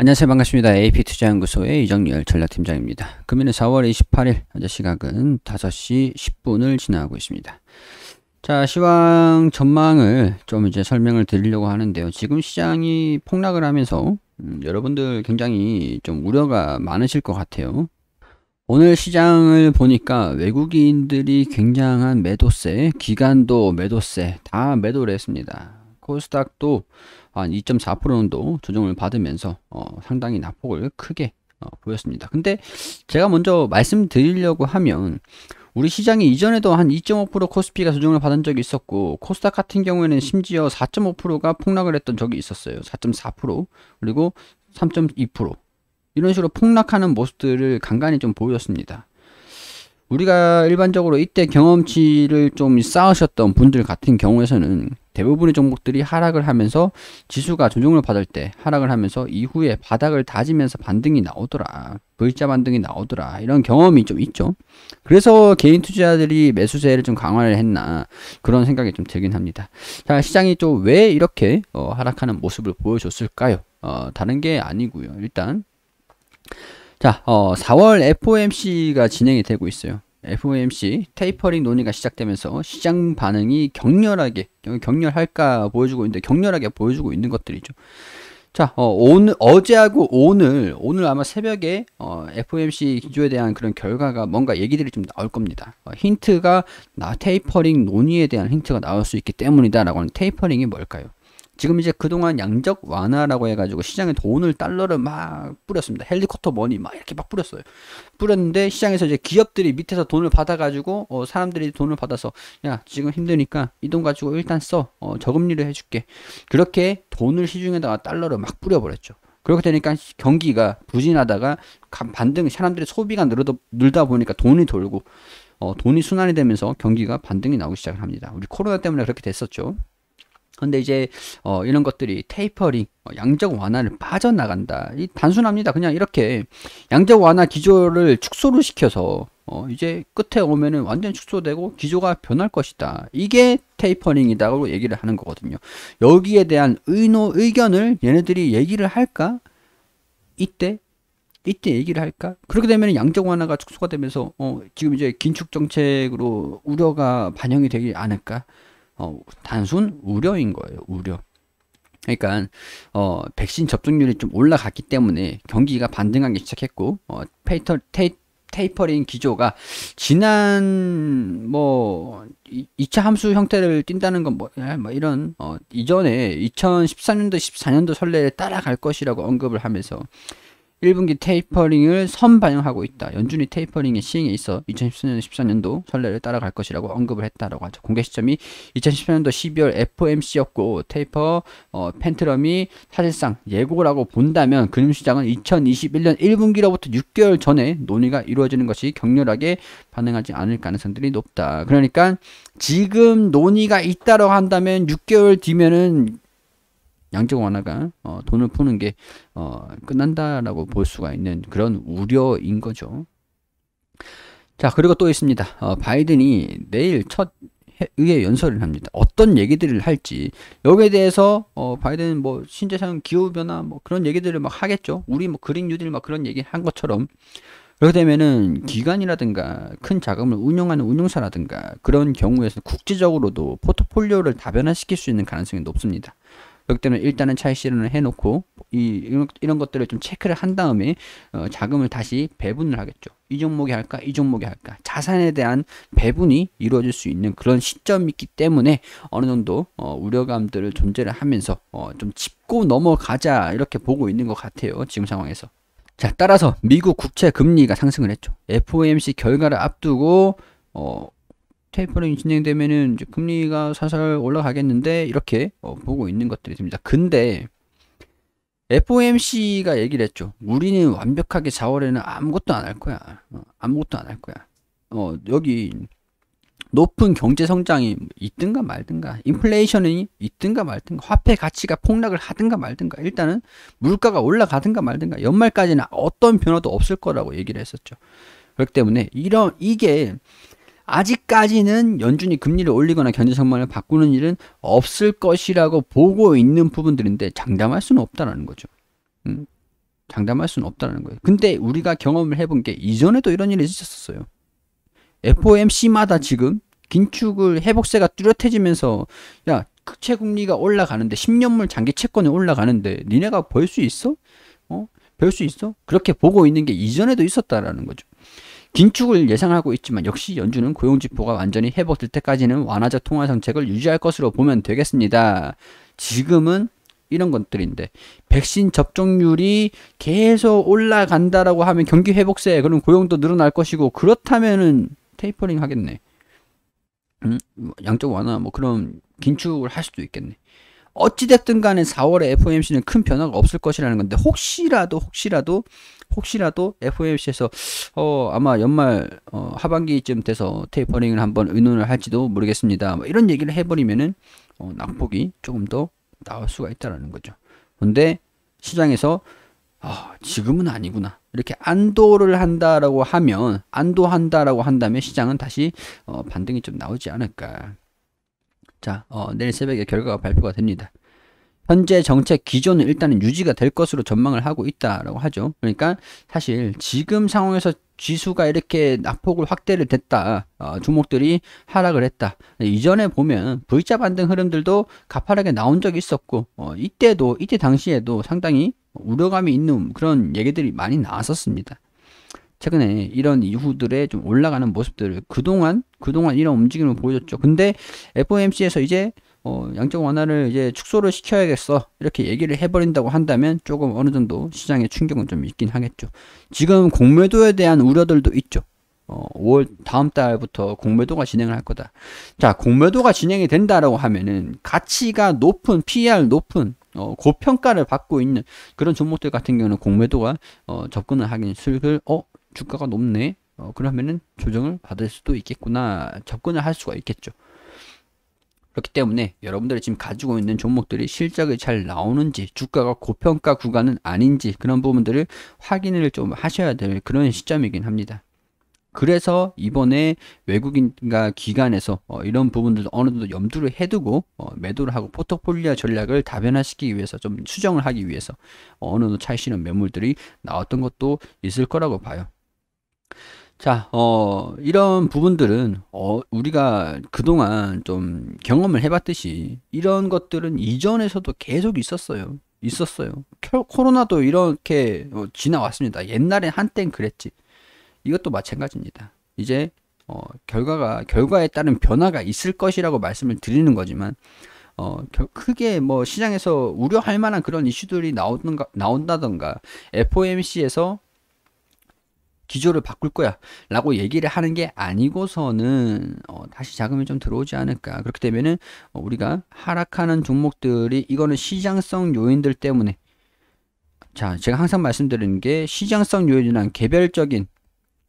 안녕하세요 반갑습니다. AP투자연구소의 이정열 전략팀장입니다. 금일은 4월 28일 현재 시각은 5시 10분을 지나고 있습니다. 자 시황 전망을 좀 이제 설명을 드리려고 하는데요. 지금 시장이 폭락을 하면서 음, 여러분들 굉장히 좀 우려가 많으실 것 같아요. 오늘 시장을 보니까 외국인들이 굉장한 매도세, 기간도 매도세 다 매도를 했습니다. 코스닥도 한 2.4% 정도 조정을 받으면서 어, 상당히 낙폭을 크게 어, 보였습니다. 근데 제가 먼저 말씀드리려고 하면 우리 시장이 이전에도 한 2.5% 코스피가 조정을 받은 적이 있었고 코스닥 같은 경우에는 심지어 4.5%가 폭락을 했던 적이 있었어요. 4.4% 그리고 3.2% 이런 식으로 폭락하는 모습들을 간간히 좀 보였습니다. 우리가 일반적으로 이때 경험치를 좀 쌓으셨던 분들 같은 경우에서는 대부분의 종목들이 하락을 하면서 지수가 조정을 받을 때 하락을 하면서 이후에 바닥을 다지면서 반등이 나오더라. V자 반등이 나오더라. 이런 경험이 좀 있죠. 그래서 개인 투자자들이 매수세를 좀 강화를 했나 그런 생각이 좀 들긴 합니다. 자, 시장이 또 왜 이렇게 어, 하락하는 모습을 보여줬을까요? 어, 다른 게 아니고요. 일단 자, 어, 4월 FOMC가 진행이 되고 있어요. FOMC 테이퍼링 논의가 시작되면서 시장 반응이 격렬하게 격렬할까 보여주고 있는데 격렬하게 보여주고 있는 것들이죠. 자, 어, 오늘 어제하고 오늘 오늘 아마 새벽에 어, FOMC 기조에 대한 그런 결과가 뭔가 얘기들이 좀 나올 겁니다. 어, 힌트가 나 테이퍼링 논의에 대한 힌트가 나올 수 있기 때문이다라고 하는 테이퍼링이 뭘까요? 지금 이제 그동안 양적 완화라고 해가지고 시장에 돈을 달러를 막 뿌렸습니다. 헬리콥터 머니 막 이렇게 막 뿌렸어요. 뿌렸는데 시장에서 이제 기업들이 밑에서 돈을 받아가지고 어, 사람들이 돈을 받아서 야 지금 힘드니까 이 돈 가지고 일단 써 어, 저금리를 해줄게. 그렇게 돈을 시중에다가 달러를 막 뿌려버렸죠. 그렇게 되니까 경기가 부진하다가 반등 사람들이 소비가 늘어다, 늘다 보니까 돈이 돌고 어, 돈이 순환이 되면서 경기가 반등이 나오기 시작을 합니다. 우리 코로나 때문에 그렇게 됐었죠. 근데 이제 어, 이런 것들이 테이퍼링, 어, 양적 완화를 빠져나간다. 이 단순합니다. 그냥 이렇게 양적 완화 기조를 축소를 시켜서 어, 이제 끝에 오면은 완전 축소되고 기조가 변할 것이다. 이게 테이퍼링이다고 얘기를 하는 거거든요. 여기에 대한 의노 의견을 얘네들이 얘기를 할까? 이때 이때 얘기를 할까? 그렇게 되면 양적 완화가 축소가 되면서 어, 지금 이제 긴축 정책으로 우려가 반영이 되지 않을까? 어, 단순 우려인 거예요. 우려. 그러니까 어, 백신 접종률이 좀 올라갔기 때문에 경기가 반등하기 시작했고 어, 페이터 테이, 테이퍼링 기조가 지난 뭐 2차 함수 형태를 띈다는 건뭐 예, 뭐 이런 어, 이전에 2013년도 14년도 설례에 따라갈 것이라고 언급을 하면서 1분기 테이퍼링을 선반영하고 있다. 연준이 테이퍼링의 시행에 있어 2014년, 14년도 선례를 따라갈 것이라고 언급을 했다라고 하죠. 공개 시점이 2014년도 12월 FOMC였고 테이퍼 어, 팬트럼이 사실상 예고라고 본다면 금융시장은 2021년 1분기로부터 6개월 전에 논의가 이루어지는 것이 격렬하게 반응하지 않을 가능성들이 높다. 그러니까 지금 논의가 있다라고 한다면 6개월 뒤면은 양적 완화가 어, 돈을 푸는 게 어, 끝난다라고 볼 수가 있는 그런 우려인 거죠. 자 그리고 또 있습니다. 어, 바이든이 내일 첫 의회 연설을 합니다. 어떤 얘기들을 할지 여기에 대해서 어, 바이든 뭐 신재생 기후 변화 뭐 그런 얘기들을 막 하겠죠. 우리 뭐 그린 뉴딜 막 그런 얘기 한 것처럼 그렇게 되면은 기관이라든가 큰 자금을 운용하는 운용사라든가 그런 경우에서 국제적으로도 포트폴리오를 다변화시킬 수 있는 가능성이 높습니다. 그렇기 때문에 일단은 차익 실현을 해놓고 이 이런, 이런 것들을 좀 체크를 한 다음에 어, 자금을 다시 배분을 하겠죠. 이종목이 할까 이종목이 할까 자산에 대한 배분이 이루어질 수 있는 그런 시점이 있기 때문에 어느 정도 어, 우려감들을 존재를 하면서 어, 좀 짚고 넘어가자 이렇게 보고 있는 것 같아요. 지금 상황에서. 자 따라서 미국 국채 금리가 상승을 했죠. FOMC 결과를 앞두고 어, 테이퍼링 진행되면은 이제 금리가 살살 올라가겠는데 이렇게 어, 보고 있는 것들이 됩니다. 근데 FOMC가 얘기를 했죠. 우리는 완벽하게 4월에는 아무것도 안 할 거야. 어, 아무것도 안 할 거야. 어, 여기 높은 경제 성장이 있든가 말든가, 인플레이션이 있든가 말든가, 화폐 가치가 폭락을 하든가 말든가, 일단은 물가가 올라가든가 말든가, 연말까지는 어떤 변화도 없을 거라고 얘기를 했었죠. 그렇기 때문에 이런 이게 아직까지는 연준이 금리를 올리거나 견제상황을 바꾸는 일은 없을 것이라고 보고 있는 부분들인데 장담할 수는 없다라는 거죠. 음, 장담할 수는 없다라는 거예요. 근데 우리가 경험을 해본 게 이전에도 이런 일이 있었어요. FOMC마다 지금 긴축을 회복세가 뚜렷해지면서 야채 금리가 올라가는데 10년물 장기 채권이 올라가는데 니네가 벌수 있어? 어? 벌수 있어? 그렇게 보고 있는 게 이전에도 있었다라는 거죠. 긴축을 예상하고 있지만 역시 연준은 고용지표가 완전히 회복될 때까지는 완화자 통화 정책을 유지할 것으로 보면 되겠습니다. 지금은 이런 것들인데 백신 접종률이 계속 올라간다라고 하면 경기 회복세 그럼 고용도 늘어날 것이고 그렇다면은 테이퍼링 하겠네. 음, 양적 완화 뭐 그런 긴축을 할 수도 있겠네. 어찌됐든 간에 4월에 FOMC는 큰 변화가 없을 것이라는 건데 혹시라도 혹시라도 혹시라도 FOMC에서 어 아마 연말 어, 하반기쯤 돼서 테이퍼링을 한번 의논을 할지도 모르겠습니다. 뭐 이런 얘기를 해버리면은 어, 낙폭이 조금 더 나올 수가 있다라는 거죠. 근데 시장에서 아, 지금은 아니구나. 이렇게 안도를 한다라고 하면 안도한다라고 한다면 시장은 다시 어, 반등이 좀 나오지 않을까. 자, 어, 내일 새벽에 결과가 발표가 됩니다. 현재 정책 기조는 일단은 유지가 될 것으로 전망을 하고 있다라고 하죠. 그러니까 사실 지금 상황에서 지수가 이렇게 낙폭을 확대를 됐다. 어, 종목들이 하락을 했다. 이전에 보면 V자 반등 흐름들도 가파르게 나온 적이 있었고 어, 이때도 이때 당시에도 상당히 우려감이 있는 그런 얘기들이 많이 나왔었습니다. 최근에 이런 이후들의 좀 올라가는 모습들을 그동안 그동안 이런 움직임을 보여줬죠. 근데 FOMC에서 이제 어, 양적 완화를 이제 축소를 시켜야겠어 이렇게 얘기를 해버린다고 한다면 조금 어느 정도 시장의 충격은 좀 있긴 하겠죠. 지금 공매도에 대한 우려들도 있죠. 어, 5월 다음 달부터 공매도가 진행을 할 거다. 자, 공매도가 진행이 된다라고 하면은 가치가 높은 p e r 높은 어, 고평가를 받고 있는 그런 종목들 같은 경우는 공매도가 어, 접근을 하긴 슬슬 어 주가가 높네. 어, 그러면은 조정을 받을 수도 있겠구나. 접근을 할 수가 있겠죠. 그렇기 때문에 여러분들이 지금 가지고 있는 종목들이 실적이 잘 나오는지 주가가 고평가 구간은 아닌지 그런 부분들을 확인을 좀 하셔야 될 그런 시점이긴 합니다. 그래서 이번에 외국인과 기관에서 어, 이런 부분들도 어느 정도 염두를 해두고 어, 매도를 하고 포트폴리오 전략을 다변화시키기 위해서 좀 수정을 하기 위해서 어느 정도 차이시는 매물들이 나왔던 것도 있을 거라고 봐요. 자, 어, 이런 부분들은, 어, 우리가 그동안 좀 경험을 해봤듯이, 이런 것들은 이전에서도 계속 있었어요. 있었어요. 코로나도 이렇게 어, 지나왔습니다. 옛날에 한땐 그랬지. 이것도 마찬가지입니다. 이제, 어, 결과가, 결과에 따른 변화가 있을 것이라고 말씀을 드리는 거지만, 어, 크게 뭐 시장에서 우려할 만한 그런 이슈들이 나온다던가, FOMC에서 기조를 바꿀 거야 라고 얘기를 하는 게 아니고서는 어, 다시 자금이 좀 들어오지 않을까 그렇게 되면은 어, 우리가 하락하는 종목들이 이거는 시장성 요인들 때문에 자 제가 항상 말씀드리는 게 시장성 요인이란 개별적인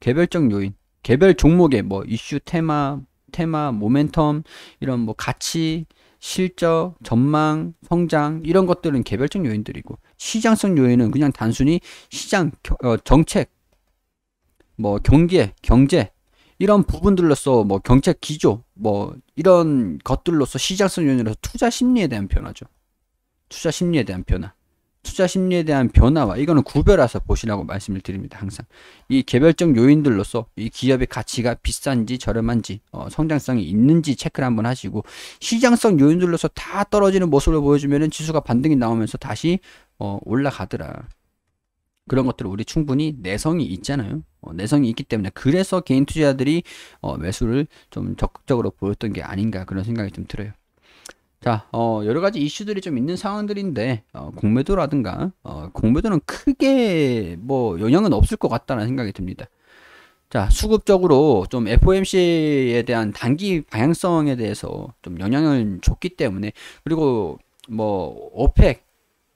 개별적 요인 개별 종목의 뭐 이슈 테마 테마 모멘텀 이런 뭐 가치 실적, 전망, 성장 이런 것들은 개별적 요인들이고 시장성 요인은 그냥 단순히 시장 어, 정책 뭐경계 경제 이런 부분들로서 뭐 경제 기조 뭐 이런 것들로서 시장성 요인으로서 투자 심리에 대한 변화죠. 투자 심리에 대한 변화. 투자 심리에 대한 변화와 이거는 구별해서 보시라고 말씀을 드립니다. 항상 이 개별적 요인들로서 이 기업의 가치가 비싼지 저렴한지 어, 성장성이 있는지 체크를 한번 하시고 시장성 요인들로서 다 떨어지는 모습을 보여주면 지수가 반등이 나오면서 다시 어, 올라가더라. 그런 것들을 우리 충분히 내성이 있잖아요. 어, 내성이 있기 때문에 그래서 개인 투자자들이 어, 매수를 좀 적극적으로 보였던 게 아닌가 그런 생각이 좀 들어요. 자, 어, 여러 가지 이슈들이 좀 있는 상황들인데 어, 공매도라든가 어, 공매도는 크게 뭐 영향은 없을 것 같다는 생각이 듭니다. 자, 수급적으로 좀 FOMC에 대한 단기 방향성에 대해서 좀 영향을 줬기 때문에 그리고 뭐 오펙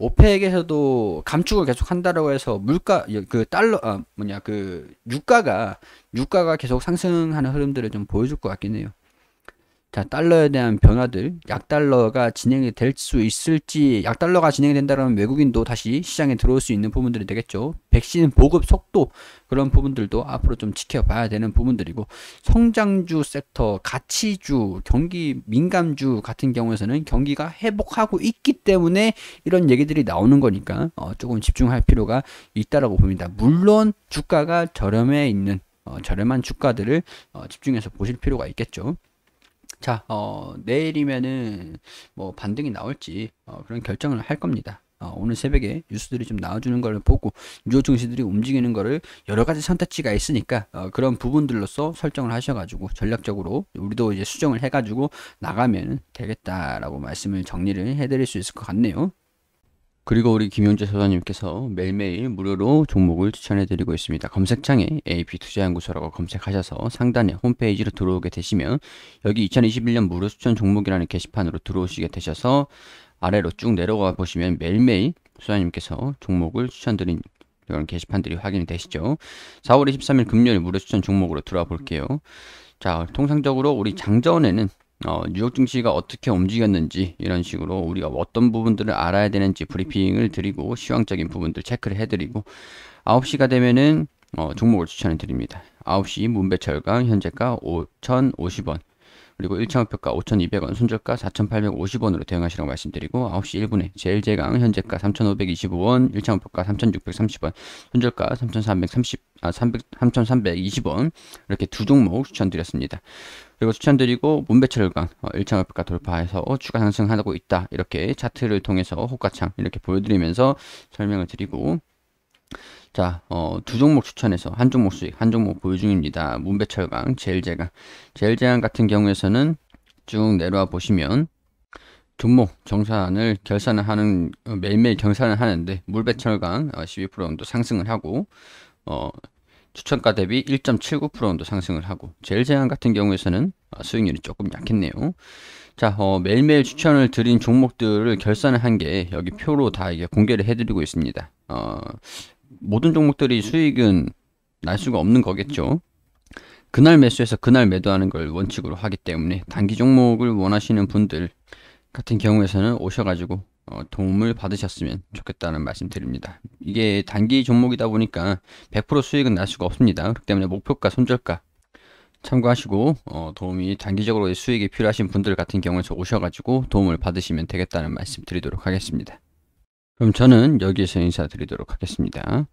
오페에게서도 감축을 계속 한다라고 해서 물가 그 달러 아 뭐냐 그 유가가 유가가 계속 상승하는 흐름들을 좀 보여줄 것 같긴 해요. 자, 달러에 대한 변화들, 약달러가 진행이 될 수 있을지, 약달러가 진행이 된다면 외국인도 다시 시장에 들어올 수 있는 부분들이 되겠죠. 백신 보급 속도, 그런 부분들도 앞으로 좀 지켜봐야 되는 부분들이고, 성장주 섹터, 가치주, 경기 민감주 같은 경우에서는 경기가 회복하고 있기 때문에 이런 얘기들이 나오는 거니까, 어, 조금 집중할 필요가 있다라고 봅니다. 물론 주가가 저렴해 있는, 어, 저렴한 주가들을 어, 집중해서 보실 필요가 있겠죠. 자, 어, 내일이면은 뭐 반등이 나올지 어, 그런 결정을 할 겁니다. 어, 오늘 새벽에 뉴스들이 좀 나와주는 걸 보고 유료 증시들이 움직이는 거를 여러 가지 선택지가 있으니까 어, 그런 부분들로서 설정을 하셔가지고 전략적으로 우리도 이제 수정을 해가지고 나가면 되겠다라고 말씀을 정리를 해드릴 수 있을 것 같네요. 그리고 우리 김용재 소장님께서 매일매일 무료로 종목을 추천해드리고 있습니다. 검색창에 AP투자연구소라고 검색하셔서 상단에 홈페이지로 들어오게 되시면 여기 2021년 무료 추천 종목이라는 게시판으로 들어오시게 되셔서 아래로 쭉 내려가 보시면 매일매일 소장님께서 종목을 추천드린 이런 게시판들이 확인이 되시죠. 4월 23일 금요일 무료 추천 종목으로 들어와 볼게요. 자, 통상적으로 우리 장전에는 어, 뉴욕 증시가 어떻게 움직였는지 이런 식으로 우리가 어떤 부분들을 알아야 되는지 브리핑을 드리고 시황적인 부분들 체크를 해드리고 9시가 되면은 어, 종목을 추천해 드립니다. 9시 문배철강 현재가 5,050원 그리고 1차 목표가 5,200원, 손절가 4,850원으로 대응하시라고 말씀드리고 9시 1분에 제일제강 현재가 3,525원, 1차 목표가 3,630원, 손절가 3,330, 아, 300, 3,320원 이렇게 두 종목 추천드렸습니다. 그리고 추천드리고 문배철강 어, 1차 목표가 돌파해서 어, 추가 상승하고 있다. 이렇게 차트를 통해서 호가창 이렇게 보여드리면서 설명을 드리고 자, 어, 두 종목 추천해서 한 종목 수익, 한 종목 보유 중입니다. 문배철강, 제일제강. 제일제강 같은 경우에서는 쭉 내려와 보시면 종목 정산을 결산을 하는 어, 매일매일 결산을 하는데 물배철강 12% 어, 정도 상승을 하고 어, 추천가 대비 1.79% 정도 상승을 하고 젤제한 같은 경우에서는 수익률이 조금 약했네요. 자, 어, 매일매일 추천을 드린 종목들을 결산을 한 게 여기 표로 다 이게 공개를 해드리고 있습니다. 어, 모든 종목들이 수익은 날 수가 없는 거겠죠. 그날 매수해서 그날 매도하는 걸 원칙으로 하기 때문에 단기 종목을 원하시는 분들 같은 경우에서는 오셔가지고 어, 도움을 받으셨으면 좋겠다는 말씀드립니다. 이게 단기 종목이다 보니까 100% 수익은 날 수가 없습니다. 그렇기 때문에 목표가, 손절가 참고하시고 어, 도움이 단기적으로 수익이 필요하신 분들 같은 경우에서 오셔가지고 도움을 받으시면 되겠다는 말씀 드리도록 하겠습니다. 그럼 저는 여기에서 인사드리도록 하겠습니다.